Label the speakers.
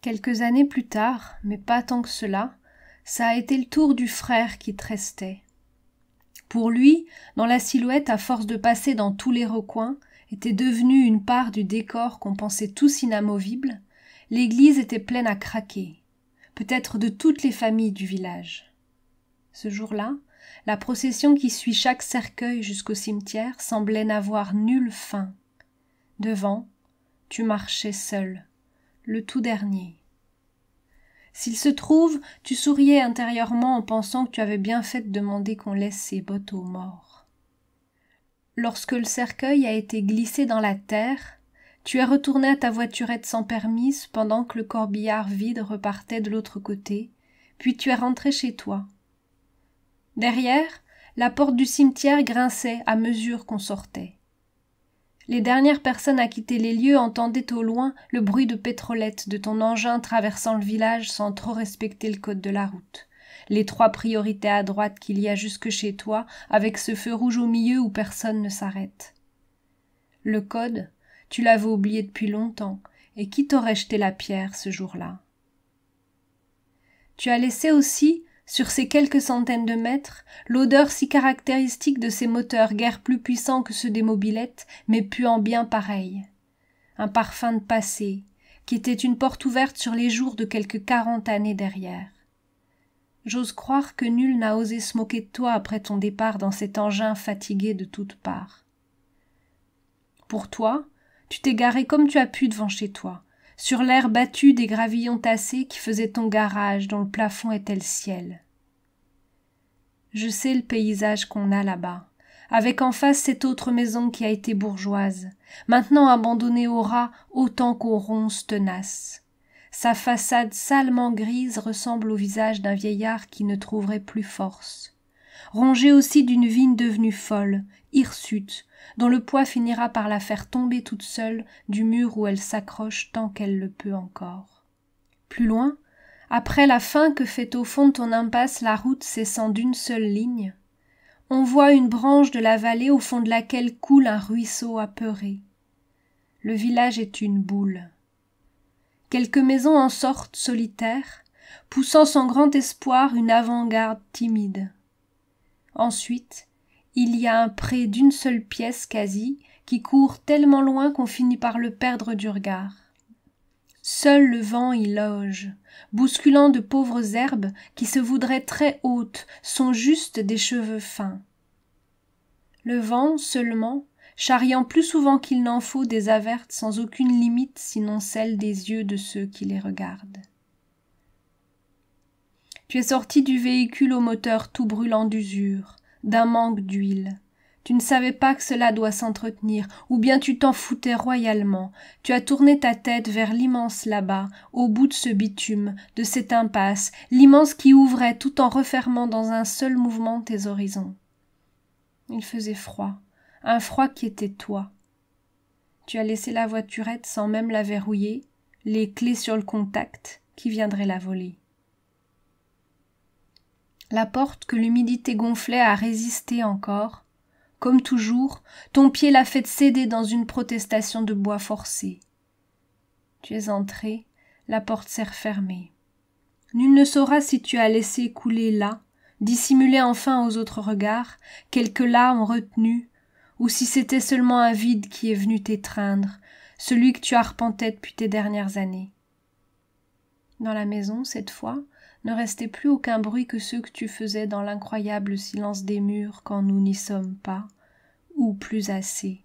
Speaker 1: Quelques années plus tard, mais pas tant que cela, ça a été le tour du frère qui trestait. Pour lui, dans la silhouette, à force de passer dans tous les recoins, était devenue une part du décor qu'on pensait tous inamovible, l'église était pleine à craquer, peut-être de toutes les familles du village. Ce jour-là, la procession qui suit chaque cercueil jusqu'au cimetière semblait n'avoir nulle fin. Devant, tu marchais seul le tout dernier. S'il se trouve, tu souriais intérieurement en pensant que tu avais bien fait de demander qu'on laisse ses bottes aux morts. Lorsque le cercueil a été glissé dans la terre, tu es retourné à ta voiturette sans permis pendant que le corbillard vide repartait de l'autre côté, puis tu es rentré chez toi. Derrière, la porte du cimetière grinçait à mesure qu'on sortait. Les dernières personnes à quitter les lieux entendaient au loin le bruit de pétrolette de ton engin traversant le village sans trop respecter le code de la route. Les trois priorités à droite qu'il y a jusque chez toi, avec ce feu rouge au milieu où personne ne s'arrête. Le code, tu l'avais oublié depuis longtemps, et qui t'aurait jeté la pierre ce jour-là Tu as laissé aussi sur ces quelques centaines de mètres, l'odeur si caractéristique de ces moteurs guère plus puissants que ceux des mobilettes, mais puant bien pareil. Un parfum de passé, qui était une porte ouverte sur les jours de quelques quarante années derrière. J'ose croire que nul n'a osé se moquer de toi après ton départ dans cet engin fatigué de toutes parts. Pour toi, tu t'es garé comme tu as pu devant chez toi, sur l'air battu des gravillons tassés qui faisaient ton garage dont le plafond était le ciel. Je sais le paysage qu'on a là-bas, avec en face cette autre maison qui a été bourgeoise, maintenant abandonnée aux rats autant qu'aux ronces tenaces. Sa façade salement grise ressemble au visage d'un vieillard qui ne trouverait plus force rongée aussi d'une vigne devenue folle, hirsute, dont le poids finira par la faire tomber toute seule du mur où elle s'accroche tant qu'elle le peut encore. Plus loin, après la fin que fait au fond de ton impasse la route cessant d'une seule ligne, on voit une branche de la vallée au fond de laquelle coule un ruisseau apeuré. Le village est une boule. Quelques maisons en sortent solitaires, poussant sans grand espoir une avant-garde timide. Ensuite, il y a un pré d'une seule pièce quasi qui court tellement loin qu'on finit par le perdre du regard. Seul le vent y loge, bousculant de pauvres herbes qui se voudraient très hautes, sont juste des cheveux fins. Le vent seulement, charriant plus souvent qu'il n'en faut des avertes sans aucune limite sinon celle des yeux de ceux qui les regardent. Tu es sorti du véhicule au moteur tout brûlant d'usure, d'un manque d'huile. Tu ne savais pas que cela doit s'entretenir, ou bien tu t'en foutais royalement. Tu as tourné ta tête vers l'immense là-bas, au bout de ce bitume, de cette impasse, l'immense qui ouvrait tout en refermant dans un seul mouvement tes horizons. Il faisait froid, un froid qui était toi. Tu as laissé la voiturette sans même la verrouiller, les clés sur le contact, qui viendrait la voler. La porte que l'humidité gonflait a résisté encore. Comme toujours, ton pied l'a fait céder dans une protestation de bois forcé. Tu es entré, la porte s'est refermée. Nul ne saura si tu as laissé couler là, dissimulé enfin aux autres regards, quelques larmes retenues, ou si c'était seulement un vide qui est venu t'étreindre, celui que tu arpentais depuis tes dernières années. Dans la maison, cette fois, ne restait plus aucun bruit que ceux que tu faisais dans l'incroyable silence des murs quand nous n'y sommes pas, ou plus assez,